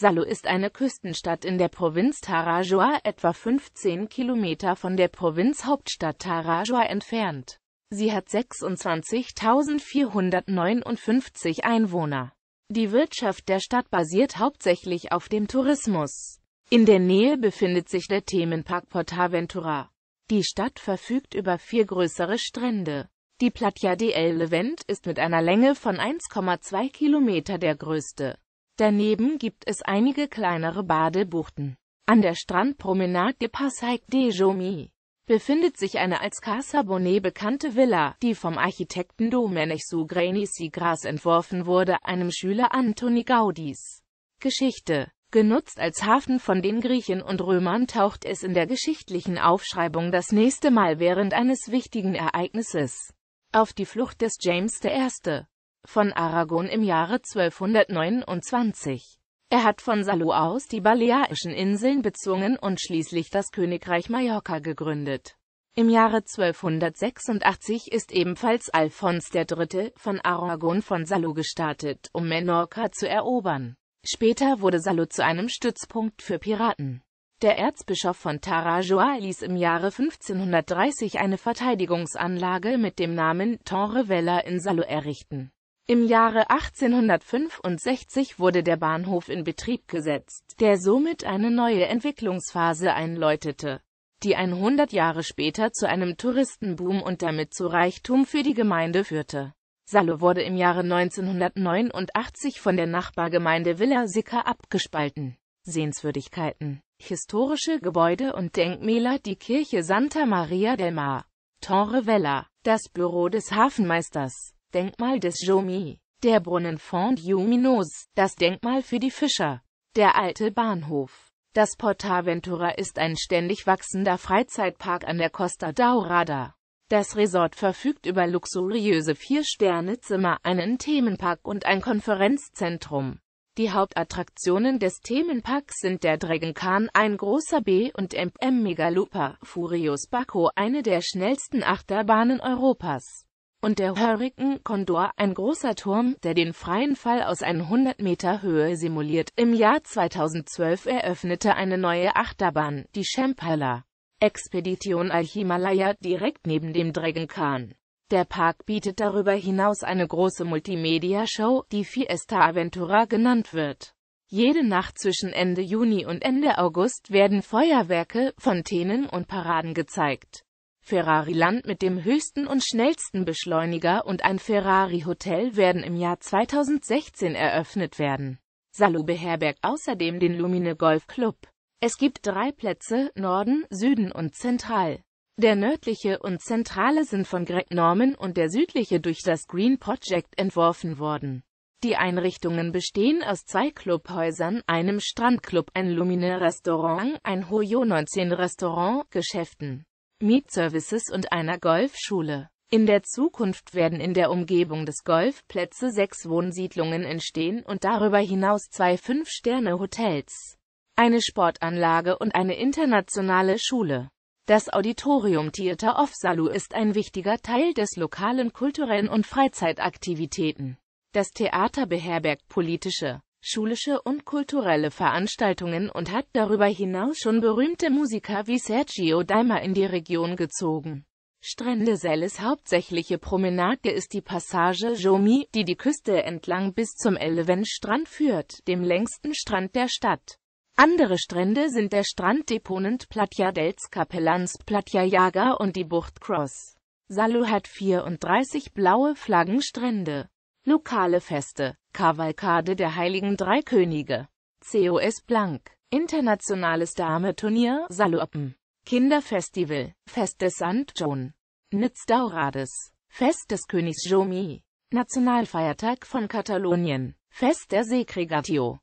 Salo ist eine Küstenstadt in der Provinz Tarajua, etwa 15 Kilometer von der Provinzhauptstadt Tarajua entfernt. Sie hat 26.459 Einwohner. Die Wirtschaft der Stadt basiert hauptsächlich auf dem Tourismus. In der Nähe befindet sich der Themenpark Portaventura. Die Stadt verfügt über vier größere Strände. Die Platja de El Levent ist mit einer Länge von 1,2 Kilometer der größte. Daneben gibt es einige kleinere Badebuchten. An der Strandpromenade de Passaic de Jomis befindet sich eine als Casa Bonnet bekannte Villa, die vom Architekten Domenech Sugreni Sigras entworfen wurde, einem Schüler Antoni Gaudis. Geschichte Genutzt als Hafen von den Griechen und Römern taucht es in der geschichtlichen Aufschreibung das nächste Mal während eines wichtigen Ereignisses auf die Flucht des James I von Aragon im Jahre 1229. Er hat von Salou aus die Balearischen Inseln bezwungen und schließlich das Königreich Mallorca gegründet. Im Jahre 1286 ist ebenfalls Alfons III. von Aragon von Salou gestartet, um Menorca zu erobern. Später wurde Salou zu einem Stützpunkt für Piraten. Der Erzbischof von Tarajoa ließ im Jahre 1530 eine Verteidigungsanlage mit dem Namen Torre Vella in Salou errichten. Im Jahre 1865 wurde der Bahnhof in Betrieb gesetzt, der somit eine neue Entwicklungsphase einläutete, die 100 Jahre später zu einem Touristenboom und damit zu Reichtum für die Gemeinde führte. Salo wurde im Jahre 1989 von der Nachbargemeinde Villa-Sicker abgespalten. Sehenswürdigkeiten, historische Gebäude und Denkmäler Die Kirche Santa Maria del Mar, Torre Vella, das Büro des Hafenmeisters, Denkmal des Jomi, der Brunnen Fond Juminos, das Denkmal für die Fischer, der alte Bahnhof. Das Portaventura ist ein ständig wachsender Freizeitpark an der Costa Daurada. Das Resort verfügt über luxuriöse Vier-Sterne-Zimmer, einen Themenpark und ein Konferenzzentrum. Die Hauptattraktionen des Themenparks sind der Dragon Khan, ein großer B- und m Megalooper, Furios Baco, eine der schnellsten Achterbahnen Europas und der Hurricane Condor, ein großer Turm, der den freien Fall aus 100 Meter Höhe simuliert. Im Jahr 2012 eröffnete eine neue Achterbahn, die Shambhala Expedition al Himalaya, direkt neben dem Dragon Khan. Der Park bietet darüber hinaus eine große Multimedia-Show, die Fiesta Aventura genannt wird. Jede Nacht zwischen Ende Juni und Ende August werden Feuerwerke, Fontänen und Paraden gezeigt. Ferrari Land mit dem höchsten und schnellsten Beschleuniger und ein Ferrari Hotel werden im Jahr 2016 eröffnet werden. Salou beherbergt außerdem den Lumine Golf Club. Es gibt drei Plätze, Norden, Süden und Zentral. Der nördliche und zentrale sind von Greg Norman und der südliche durch das Green Project entworfen worden. Die Einrichtungen bestehen aus zwei Clubhäusern, einem Strandclub, ein Lumine Restaurant, ein Hoyo 19 Restaurant, Geschäften Mietservices und einer Golfschule. In der Zukunft werden in der Umgebung des Golfplätze sechs Wohnsiedlungen entstehen und darüber hinaus zwei Fünf-Sterne-Hotels, eine Sportanlage und eine internationale Schule. Das Auditorium Theater of Salu ist ein wichtiger Teil des lokalen kulturellen und Freizeitaktivitäten. Das Theater beherbergt politische, schulische und kulturelle Veranstaltungen und hat darüber hinaus schon berühmte Musiker wie Sergio Daima in die Region gezogen. Strände Selles hauptsächliche Promenade ist die Passage Jomi, die die Küste entlang bis zum Elevenstrand führt, dem längsten Strand der Stadt. Andere Strände sind der Strand Deponent Platja dels Capellans Platja Jaga und die Bucht Cross. Salu hat 34 blaue Flaggenstrände. Lokale Feste, Kavalkade der Heiligen Drei Könige, COS Blank, Internationales Dame-Turnier, Saloppen, Kinderfestival, Fest des St. John, Nitz-Daurades, Fest des Königs Jomi, Nationalfeiertag von Katalonien, Fest der Segregatio,